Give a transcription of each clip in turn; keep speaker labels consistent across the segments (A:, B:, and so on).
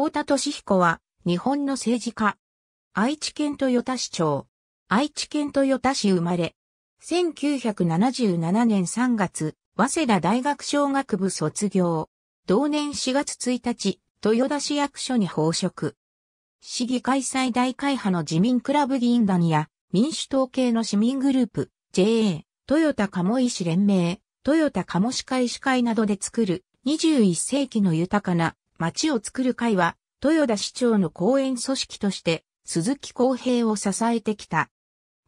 A: 太田敏彦は、日本の政治家。愛知県豊田市長。愛知県豊田市生まれ。1977年3月、早稲田大学小学部卒業。同年4月1日、豊田市役所に報職。市議会最大会派の自民クラブ議員団や、民主党系の市民グループ、JA、豊田鴨医師連盟、豊田鴨歯会医師会などで作る21世紀の豊かな町を作る会は、豊田市長の後援組織として、鈴木公平を支えてきた。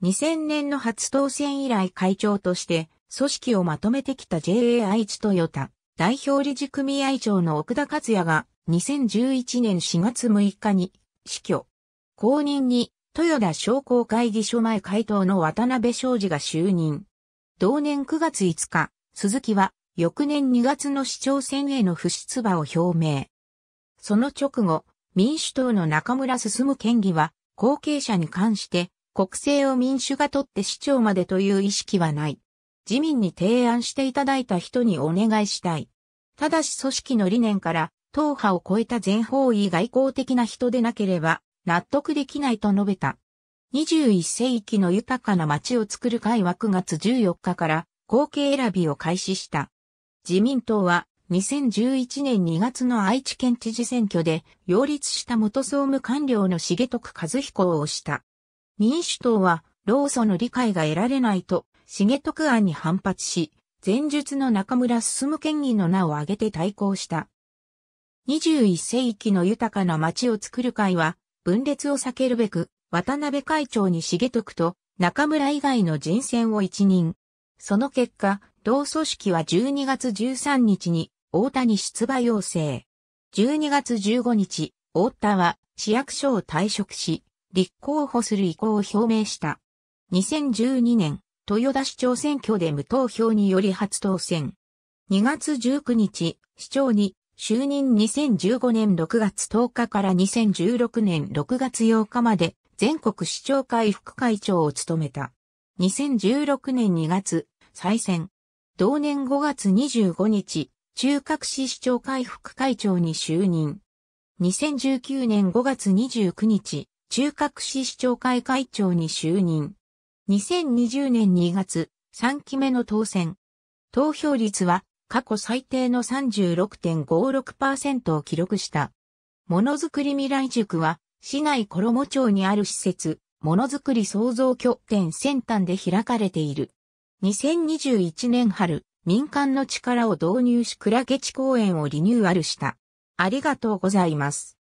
A: 2000年の初当選以来会長として、組織をまとめてきた JA 愛知トヨタ、代表理事組合長の奥田克也が、2011年4月6日に、死去。後任に、豊田商工会議所前会頭の渡辺昌司が就任。同年9月5日、鈴木は、翌年2月の市長選への不出馬を表明。その直後、民主党の中村進県議は、後継者に関して、国政を民主が取って市長までという意識はない。自民に提案していただいた人にお願いしたい。ただし組織の理念から、党派を超えた全方位外交的な人でなければ、納得できないと述べた。21世紀の豊かな街を作る会は9月14日から後継選びを開始した。自民党は2011年2月の愛知県知事選挙で、擁立した元総務官僚の重徳和彦を推した。民主党は、老祖の理解が得られないと、重徳案に反発し、前述の中村進県議の名を挙げて対抗した。21世紀の豊かな街を作る会は、分裂を避けるべく、渡辺会長に重徳と中村以外の人選を一任。その結果、同組織は12月13日に大谷に出馬要請。12月15日、大田は市役所を退職し、立候補する意向を表明した。2012年、豊田市長選挙で無投票により初当選。2月19日、市長に就任2015年6月10日から2016年6月8日まで全国市長会副会長を務めた。2016年2月、再選。同年5月25日、中核市市長会副会長に就任。2019年5月29日、中核市市長会会長に就任。2020年2月、3期目の当選。投票率は過去最低の36.56%を記録した。ものづくり未来塾は、市内衣町にある施設、ものづくり創造拠点先端で開かれている。2021年春、民間の力を導入し倉ゲ地公園をリニューアルした。ありがとうございます。